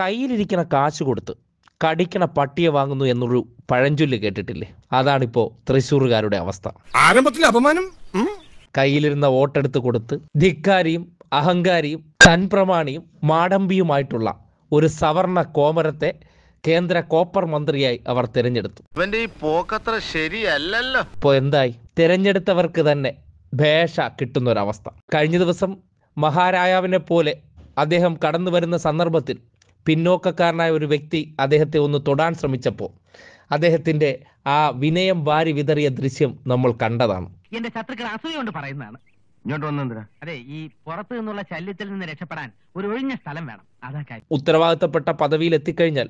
കയ്യിലിരിക്കണ കാശ് കൊടുത്ത് കടിക്കണ പട്ടിയെ വാങ്ങുന്നു എന്നൊരു പഴഞ്ചൊല്ല് കേട്ടിട്ടില്ലേ അതാണിപ്പോ തൃശ്ശൂറുകാരുടെ അവസ്ഥ ആരംഭത്തിൽ അപമാനം കയ്യിലിരുന്ന വോട്ടെടുത്ത് കൊടുത്ത് ധിക്കാരിയും അഹങ്കാരിയും തൻപ്രമാണിയും മാടമ്പിയുമായിട്ടുള്ള ഒരു സവർണ കോമരത്തെ കേന്ദ്ര കോപ്പർ മന്ത്രിയായി അവർ തിരഞ്ഞെടുത്തു ഇവന്റെ ഈ പോക്കത്ര ശരിയല്ലല്ലോ ഇപ്പോ എന്തായി തിരഞ്ഞെടുത്തവർക്ക് തന്നെ ഭേഷ കിട്ടുന്ന ഒരവസ്ഥ കഴിഞ്ഞ ദിവസം മഹാരായാവിനെ പോലെ അദ്ദേഹം കടന്നു വരുന്ന സന്ദർഭത്തിൽ പിന്നോക്കക്കാരനായ ഒരു വ്യക്തി അദ്ദേഹത്തെ ഒന്ന് തൊടാൻ ശ്രമിച്ചപ്പോൾ അദ്ദേഹത്തിന്റെ ആ വിനയം വാരി വിതറിയ ദൃശ്യം നമ്മൾ കണ്ടതാണ് എന്റെ ശത്രുക്കൾ അസൂയുകൊണ്ട് പറയുന്നതാണ് അതെ ഈ പുറത്തു നിന്നുള്ള ശല്യത്തിൽ നിന്ന് രക്ഷപ്പെടാൻ ഒരു ഒഴിഞ്ഞ സ്ഥലം വേണം അതാ ഉത്തരവാദിത്തപ്പെട്ട പദവിയിൽ എത്തിക്കഴിഞ്ഞാൽ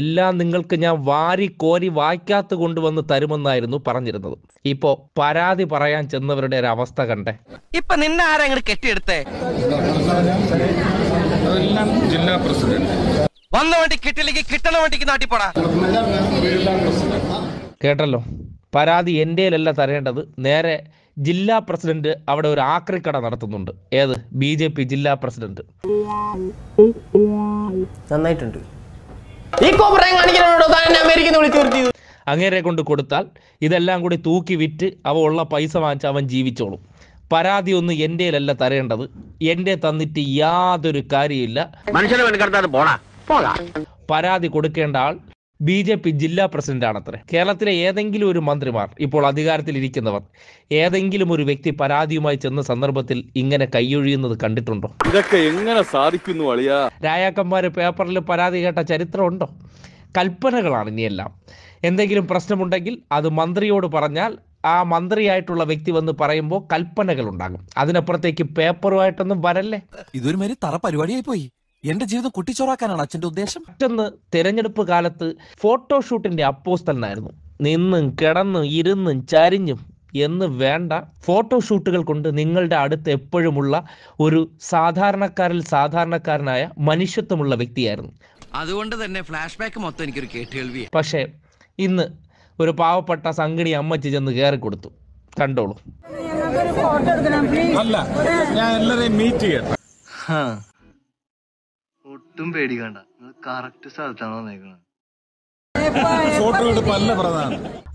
എല്ലാം നിങ്ങൾക്ക് ഞാൻ വാരി കോരി വായിക്കാത്ത കൊണ്ടുവന്ന് തരുമെന്നായിരുന്നു പറഞ്ഞിരുന്നത് ഇപ്പോ പരാതി പറയാൻ ചെന്നവരുടെ ഒരു അവസ്ഥ കണ്ടേ ഇപ്പൊ നിന്നെ ആരെങ്കിലും കെട്ടിയെടുത്തേ ജില്ലാ പ്രസിഡന്റ് വന്ന വണ്ടി കിട്ടില്ലെങ്കിൽ കിട്ടണ വണ്ടിക്ക് നാട്ടിപ്പോടാ കേട്ടല്ലോ പരാതി എൻ്റെയിലല്ല തരേണ്ടത് നേരെ ജില്ലാ പ്രസിഡന്റ് അവിടെ ഒരു ആക്രിക്കട നടത്തുന്നുണ്ട് ഏത് ബി ജെ പി ജില്ലാ പ്രസിഡന്റ് നന്നായിട്ടുണ്ട് ഈ താൻ വിളിച്ചു അങ്ങേരെ കൊണ്ട് കൊടുത്താൽ ഇതെല്ലാം കൂടി തൂക്കി വിറ്റ് അവ ഉള്ള പൈസ വാങ്ങിച്ച് അവൻ ജീവിച്ചോളും പരാതി ഒന്നും എൻ്റെയിലല്ല തരേണ്ടത് എൻ്റെ തന്നിട്ട് യാതൊരു കാര്യമില്ല മനുഷ്യനെ പോണ പരാതി കൊടുക്കേണ്ട ആൾ ബി ജെ പി ജില്ലാ അത്ര കേരളത്തിലെ ഏതെങ്കിലും ഒരു മന്ത്രിമാർ ഇപ്പോൾ അധികാരത്തിൽ ഇരിക്കുന്നവർ ഏതെങ്കിലും ഒരു വ്യക്തി പരാതിയുമായി ചെന്ന സന്ദർഭത്തിൽ ഇങ്ങനെ കൈയൊഴിയുന്നത് കണ്ടിട്ടുണ്ടോ ഇതൊക്കെ എങ്ങനെ സാധിക്കുന്നു അളിയാ രായാക്കന്മാര് പേപ്പറിൽ പരാതി കേട്ട ചരിത്രമുണ്ടോ കൽപ്പനകളാണ് ഇനിയെല്ലാം എന്തെങ്കിലും പ്രശ്നമുണ്ടെങ്കിൽ അത് മന്ത്രിയോട് പറഞ്ഞാൽ ആ മന്ത്രിയായിട്ടുള്ള വ്യക്തി വന്ന് പറയുമ്പോൾ കൽപ്പനകൾ ഉണ്ടാകും അതിനപ്പുറത്തേക്ക് പേപ്പറുമായിട്ടൊന്നും വരല്ലേ ഇതൊരു തറ പരിപാടിയായി പോയി എന്റെ ജീവിതം കുട്ടിച്ചോറാക്കാനാണ് അച്ഛന്റെ ഉദ്ദേശം മറ്റൊന്ന് തിരഞ്ഞെടുപ്പ് കാലത്ത് ഫോട്ടോഷൂട്ടിന്റെ ആയിരുന്നു നിന്നും കിടന്നും ഇരുന്നും ചരിഞ്ഞും എന്ന് വേണ്ട ഫോട്ടോഷൂട്ടുകൾ കൊണ്ട് നിങ്ങളുടെ അടുത്ത് എപ്പോഴുമുള്ള ഒരു സാധാരണക്കാരിൽ സാധാരണക്കാരനായ മനുഷ്യത്വമുള്ള വ്യക്തിയായിരുന്നു അതുകൊണ്ട് തന്നെ ഫ്ലാഷ് ബാക്ക് മൊത്തം എനിക്കൊരു കേട്ടുകേൾവി പക്ഷേ ഇന്ന് ഒരു പാവപ്പെട്ട സംഗണി അമ്മച്ചി ചെന്ന് കയറി കൊടുത്തു കണ്ടോളൂ അല്ല ഞാൻ എല്ലാരെയും മീറ്റ് ചെയ്യാം ഒട്ടും പേടിക്കണ്ട നിങ്ങൾ കറക്റ്റ് സ്ഥലത്താണ് വന്നേക്കുന്നത്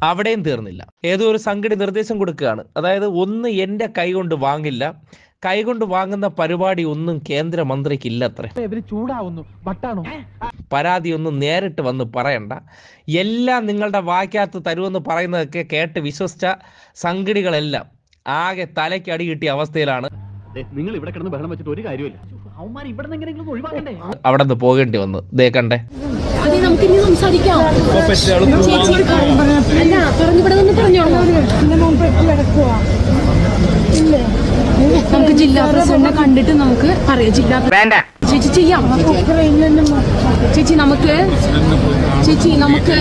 അവിടെയും തീർന്നില്ല ഏതോ ഒരു സംഘടി നിർദ്ദേശം കൊടുക്കുകയാണ് അതായത് ഒന്ന് എന്റെ കൈ കൊണ്ട് വാങ്ങില്ല കൈകൊണ്ട് വാങ്ങുന്ന പരിപാടി ഒന്നും കേന്ദ്രമന്ത്രിക്ക് ഇല്ലത്രേ ചൂടാവുന്നു പരാതി ഒന്നും നേരിട്ട് വന്ന് പറയണ്ട എല്ലാം നിങ്ങളുടെ വാക്കാത്ത് തരുമെന്ന് പറയുന്നതൊക്കെ കേട്ട് വിശ്വസിച്ച സംഘടികളെല്ലാം ആകെ തലയ്ക്ക് അടി കിട്ടിയ അവസ്ഥയിലാണ് നിങ്ങൾ ഇവിടെ കിടന്ന് ബഹളം വെച്ചിട്ട് ഒരു കാര്യമില്ല അവിടെ നിന്ന് പോകേണ്ടി വന്നു ദേ കണ്ടേ നമുക്ക് ജില്ലാ പ്രസിഡന്റിനെ കണ്ടിട്ട് നമുക്ക് പറയാം ജില്ലാ ചേച്ചി ചെയ്യാം ചേച്ചി നമുക്ക് ചേച്ചി നമുക്ക്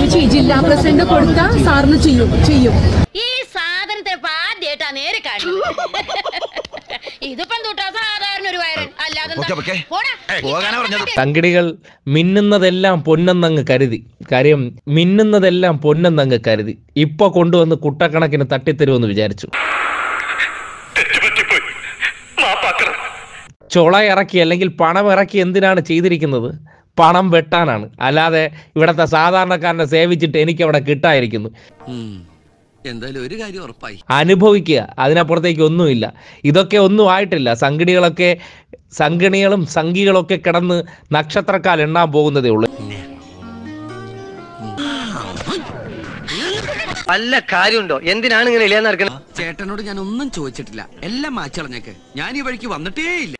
ചേച്ചി ജില്ലാ പ്രസിഡന്റ് കൊടുത്ത സാറിന് ചെയ്യും ചെയ്യും ഈ സാധനത്തെ ആദ്യമായിട്ടാ നേരെ കാണും ഇതിപ്പം തൊട്ടാ സാധാരണ ഒരു വയറ് തങ്കിടികൾ മിന്നുന്നതെല്ലാം പൊന്നെന്നങ്ങ് കരുതി കാര്യം മിന്നുന്നതെല്ലാം പൊന്നെന്നങ്ങ് കരുതി ഇപ്പൊ കൊണ്ടുവന്ന് കുട്ടക്കണക്കിന് തട്ടിത്തരുമെന്ന് വിചാരിച്ചു ചുള ഇറക്കി അല്ലെങ്കിൽ പണം ഇറക്കി എന്തിനാണ് ചെയ്തിരിക്കുന്നത് പണം വെട്ടാനാണ് അല്ലാതെ ഇവിടത്തെ സാധാരണക്കാരനെ സേവിച്ചിട്ട് എനിക്ക് അവിടെ കിട്ടായിരിക്കുന്നു എന്തായാലും ഒരു കാര്യം ഉറപ്പായി അനുഭവിക്കുക അതിനപ്പുറത്തേക്ക് ഒന്നുമില്ല ഇതൊക്കെ ഒന്നും ആയിട്ടില്ല സംഘടികളൊക്കെ സംഗണികളും സംഘികളൊക്കെ കിടന്ന് നക്ഷത്രക്കാൽ എണ്ണാൻ പോകുന്നതേ ഉള്ളൂ നല്ല കാര്യമുണ്ടോ എന്തിനാണ് ഇങ്ങനെ ഇല്ലാന്ന് ചേട്ടനോട് ഞാൻ ഒന്നും ചോദിച്ചിട്ടില്ല എല്ലാം മാച്ചളഞ്ഞൊക്കെ ഞാൻ ഈ വഴിക്ക് വന്നിട്ടേ ഇല്ല